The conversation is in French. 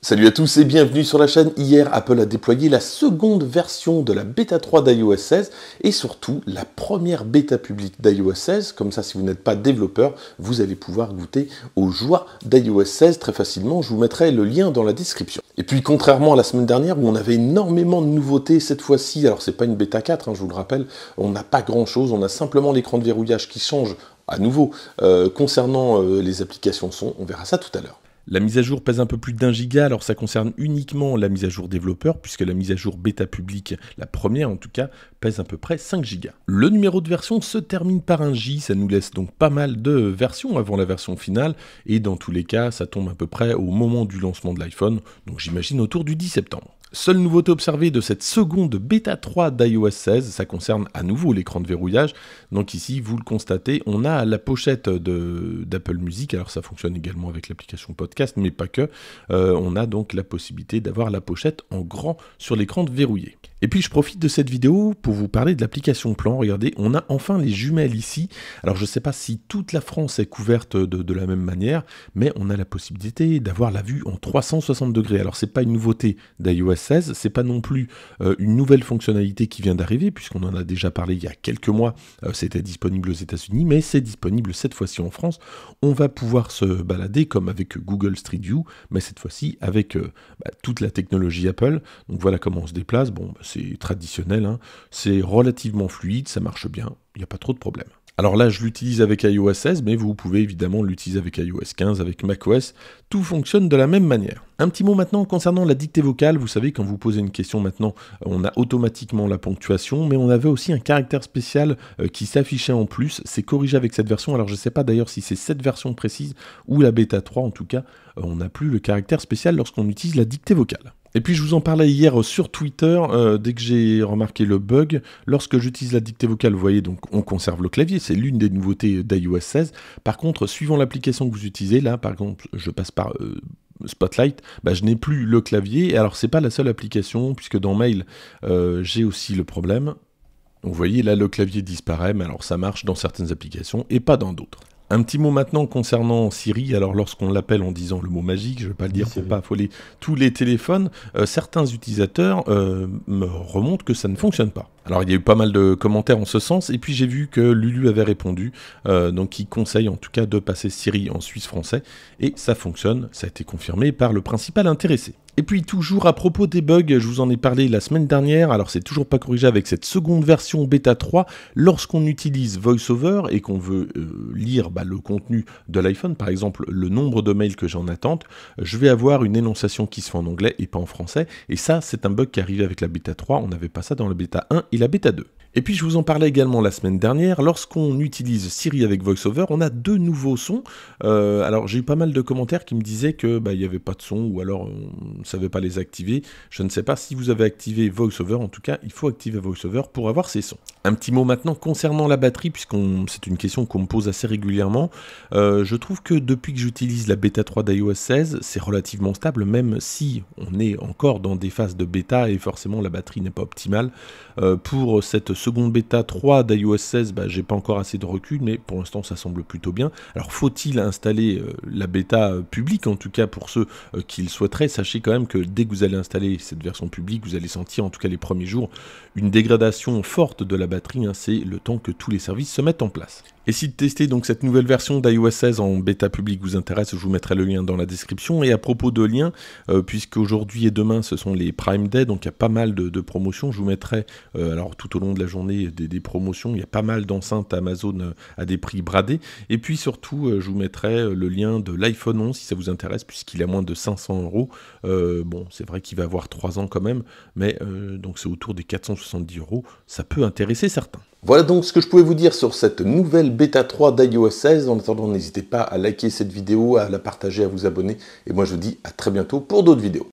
Salut à tous et bienvenue sur la chaîne. Hier, Apple a déployé la seconde version de la bêta 3 d'iOS 16 et surtout la première bêta publique d'iOS 16. Comme ça, si vous n'êtes pas développeur, vous allez pouvoir goûter aux joies d'iOS 16 très facilement. Je vous mettrai le lien dans la description. Et puis, contrairement à la semaine dernière où on avait énormément de nouveautés, cette fois-ci, alors c'est pas une bêta 4, hein, je vous le rappelle, on n'a pas grand chose, on a simplement l'écran de verrouillage qui change à nouveau euh, concernant euh, les applications son. On verra ça tout à l'heure. La mise à jour pèse un peu plus d'un giga, alors ça concerne uniquement la mise à jour développeur, puisque la mise à jour bêta publique, la première en tout cas, pèse à peu près 5 gigas. Le numéro de version se termine par un J, ça nous laisse donc pas mal de versions avant la version finale, et dans tous les cas, ça tombe à peu près au moment du lancement de l'iPhone, donc j'imagine autour du 10 septembre. Seule nouveauté observée de cette seconde bêta 3 d'iOS 16, ça concerne à nouveau l'écran de verrouillage. Donc ici, vous le constatez, on a la pochette d'Apple Music, alors ça fonctionne également avec l'application podcast, mais pas que. Euh, on a donc la possibilité d'avoir la pochette en grand sur l'écran de verrouillé. Et puis je profite de cette vidéo pour vous parler de l'application Plan. Regardez, on a enfin les jumelles ici. Alors je ne sais pas si toute la France est couverte de, la même manière, mais on a la possibilité d'avoir la vue en 360 degrés. Alors c'est pas une nouveauté d'iOS c'est pas non plus euh, une nouvelle fonctionnalité qui vient d'arriver, puisqu'on en a déjà parlé il y a quelques mois, euh, c'était disponible aux États-Unis, mais c'est disponible cette fois-ci en France. On va pouvoir se balader comme avec Google Street View, mais cette fois-ci avec euh, bah, toute la technologie Apple. Donc voilà comment on se déplace. Bon, bah, c'est traditionnel, hein. c'est relativement fluide, ça marche bien, il n'y a pas trop de problèmes. Alors là, je l'utilise avec iOS 16, mais vous pouvez évidemment l'utiliser avec iOS 15, avec macOS. Tout fonctionne de la même manière. Un petit mot maintenant concernant la dictée vocale. Vous savez, quand vous posez une question maintenant, on a automatiquement la ponctuation, mais on avait aussi un caractère spécial euh, qui s'affichait en plus. C'est corrigé avec cette version. Alors je ne sais pas d'ailleurs si c'est cette version précise ou la bêta 3. En tout cas, on n'a plus le caractère spécial lorsqu'on utilise la dictée vocale. Et puis je vous en parlais hier sur Twitter, euh, dès que j'ai remarqué le bug, lorsque j'utilise la dictée vocale, vous voyez, donc on conserve le clavier, c'est l'une des nouveautés d'iOS 16. Par contre, suivant l'application que vous utilisez, là par exemple, je passe par euh, Spotlight, bah, je n'ai plus le clavier. Alors c'est pas la seule application, puisque dans Mail, euh, j'ai aussi le problème. Donc, vous voyez, là le clavier disparaît, mais alors ça marche dans certaines applications et pas dans d'autres. Un petit mot maintenant concernant Siri. Alors lorsqu'on l'appelle en disant le mot magique, je ne vais pas le dire pour pour pas affoler tous les téléphones, euh, certains utilisateurs euh, me remontent que ça ne fonctionne pas. Alors il y a eu pas mal de commentaires en ce sens, et puis j'ai vu que Lulu avait répondu, euh, donc qui conseille en tout cas de passer Siri en Suisse français, et ça fonctionne, ça a été confirmé par le principal intéressé. Et puis toujours à propos des bugs, je vous en ai parlé la semaine dernière, alors c'est toujours pas corrigé avec cette seconde version bêta 3, lorsqu'on utilise VoiceOver et qu'on veut euh, lire bah, le contenu de l'iPhone, par exemple le nombre de mails que j'en en attente, je vais avoir une énonciation qui se fait en anglais et pas en français, et ça c'est un bug qui arrive avec la bêta 3, on n'avait pas ça dans la bêta 1 et la bêta 2. Et puis je vous en parlais également la semaine dernière, lorsqu'on utilise Siri avec VoiceOver, on a deux nouveaux sons. Euh, alors j'ai eu pas mal de commentaires qui me disaient que bah, il n'y avait pas de son ou alors on ne savait pas les activer. Je ne sais pas si vous avez activé VoiceOver, en tout cas il faut activer VoiceOver pour avoir ces sons. Un petit mot maintenant concernant la batterie, puisqu'on c'est une question qu'on me pose assez régulièrement. Euh, je trouve que depuis que j'utilise la bêta 3 d'iOS 16, c'est relativement stable, même si on est encore dans des phases de bêta et forcément la batterie n'est pas optimale. Euh, pour cette seconde bêta 3 d'iOS 16, bah, j'ai pas encore assez de recul, mais pour l'instant ça semble plutôt bien. Alors faut-il installer euh, la bêta euh, publique, en tout cas pour ceux euh, qui le souhaiteraient, sachez quand même que dès que vous allez installer cette version publique, vous allez sentir en tout cas les premiers jours une dégradation forte de la batterie, hein. c'est le temps que tous les services se mettent en place. Et si tester donc cette nouvelle version d'iOS 16 en bêta public vous intéresse, je vous mettrai le lien dans la description. Et à propos de liens, euh, puisque aujourd'hui et demain ce sont les Prime Day, donc il y a pas mal de, promotions. Je vous mettrai euh, alors tout au long de la journée des, promotions. Il y a pas mal d'enceintes Amazon euh, à des prix bradés. Et puis surtout, je vous mettrai le lien de l'iPhone 11 si ça vous intéresse, puisqu'il a moins de 500 euros. Bon, c'est vrai qu'il va avoir 3 ans quand même, mais donc c'est autour des 470 euros. Ça peut intéresser certains. Voilà donc ce que je pouvais vous dire sur cette nouvelle bêta 3 d'iOS 16. En attendant, n'hésitez pas à liker cette vidéo, à la partager, à vous abonner. Et moi, je vous dis à très bientôt pour d'autres vidéos.